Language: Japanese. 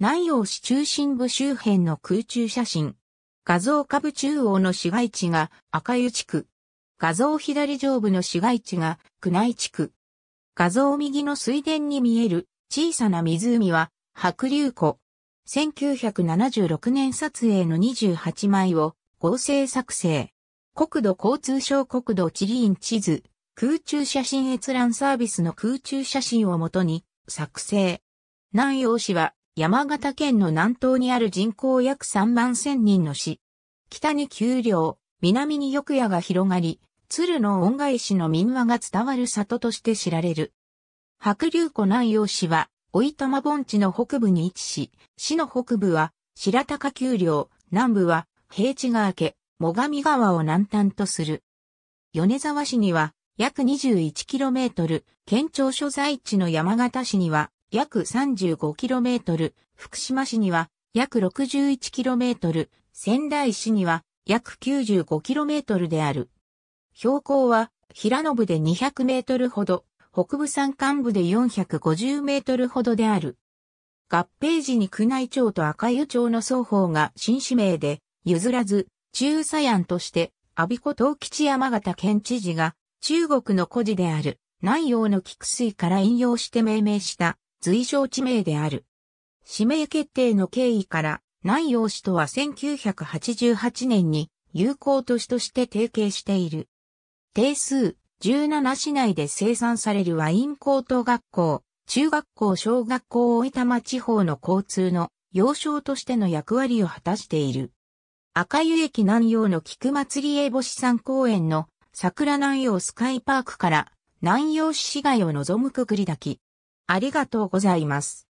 南陽市中心部周辺の空中写真。画像下部中央の市街地が赤湯地区。画像左上部の市街地が宮内地区。画像右の水田に見える小さな湖は白竜湖。1976年撮影の28枚を合成作成。国土交通省国土地理院地図、空中写真閲覧サービスの空中写真をもとに作成。南陽市は山形県の南東にある人口約3万千人の市。北に丘陵、南に玉屋が広がり、鶴の恩返しの民話が伝わる里として知られる。白龍湖南陽市は、老玉盆地の北部に位置し、市の北部は白鷹丘陵、南部は平地が明け、最上川を南端とする。米沢市には約 21km、県庁所在地の山形市には約 35km、福島市には約 61km、仙台市には約 95km である。標高は平野部で200メートルほど、北部山間部で450メートルほどである。合併時に宮内庁と赤湯町の双方が新市名で譲らず、中左案として、阿鼻子東吉山形県知事が中国の古事である南洋の菊水から引用して命名した随称地名である。指名決定の経緯から、南陽市とは1988年に有効都市として提携している。定数17市内で生産されるワイン高等学校、中学校小学校大分地方の交通の要衝としての役割を果たしている。赤湯駅南陽の菊祭り栄星山公園の桜南陽スカイパークから南陽市市街を望むくぐりき。ありがとうございます。